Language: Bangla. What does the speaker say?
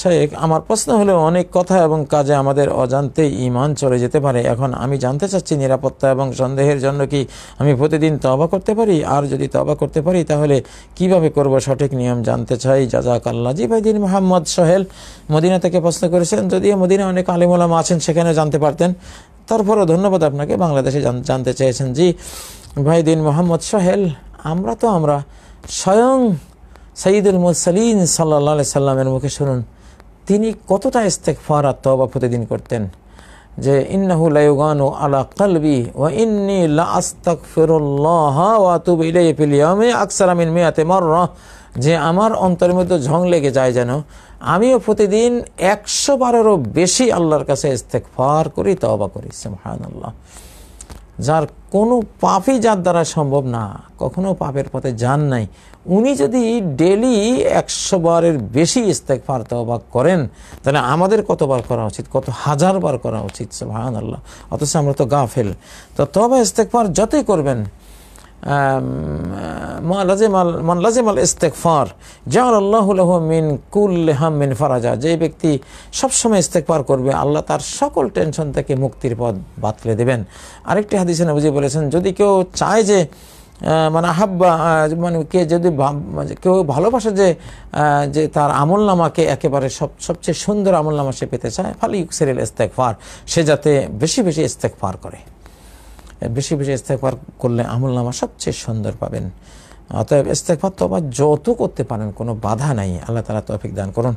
শেখ আমার প্রশ্ন হলো অনেক কথা এবং কাজে আমাদের অজান্তে ইমান চলে যেতে পারে এখন আমি জানতে চাচ্ছি নিরাপত্তা এবং সন্দেহের জন্য কি আমি প্রতিদিন তবা করতে পারি আর যদি তবা করতে পারি তাহলে কিভাবে করব সঠিক নিয়ম জানতে চাই জাজাক ভাই ভাইদিন মোহাম্মদ সোহেল মদিনা থেকে প্রশ্ন করেছেন যদিও মদিনা অনেক আলিমুলাম আছেন সেখানে জানতে পারতেন তারপরও ধন্যবাদ আপনাকে বাংলাদেশে জানতে চেয়েছেন জি দিন মোহাম্মদ সোহেল আমরা তো আমরা স্বয়ং সঈদুল মুসলিন সাল্লা সাল্লামের মুখে শুনুন তিনি কতটা ফার আর তবা প্রতিদিন করতেন যে ইন্নাহু ও আলা কলবি ও ইন্নি লাস্তাকফিরুল্লাহাতুবিলাইয়ামে আকসারামিন মেয়াতে মাররা যে আমার অন্তরের মধ্যে ঝং লেগে যায় যেন আমিও প্রতিদিন একশো বারেরও বেশি আল্লাহর কাছে ফার করি তবা করি আল্লাহ যার কোনো পাপই যার দ্বারা সম্ভব না কখনো পাপের পথে যান নাই উনি যদি ডেলি একশো বারের বেশি ফার তবাক করেন তাহলে আমাদের কতবার করা উচিত কত হাজার বার করা উচিত সুহান আল্লাহ অথচ আমরা তো গাফেল তো তবে ইস্তেক ফার যতই করবেন মান লাজিমাল ইস্তেকফার জাল আল্লাহ মিন কুল্লেহাম মিন ফারাজা যে ব্যক্তি সবসময় ইস্তেকফার করবে আল্লাহ তার সকল টেনশন থেকে মুক্তির পথ বাতলে দেবেন আরেকটি হাদিসে বুঝে বলেছেন যদি কেউ চায় যে মানে আহাব্বা মানে কে যদি মানে কেউ ভালোবাসে যে যে তার আমল নামাকে একেবারে সব সবচেয়ে সুন্দর আমল নামা সে পেতে চায় ফালে ইউকসেরিল ইস্তেকফার সে যাতে বেশি বেশি ইস্তেকফার করে বেশি বেশি ইস্তেকবার করলে আমল নামা সবচেয়ে সুন্দর পাবেন অতএব ইস্তেকবার তো আবার যত করতে পারেন কোনো বাধা নাই আল্লাহ তালা তফিক দান করুন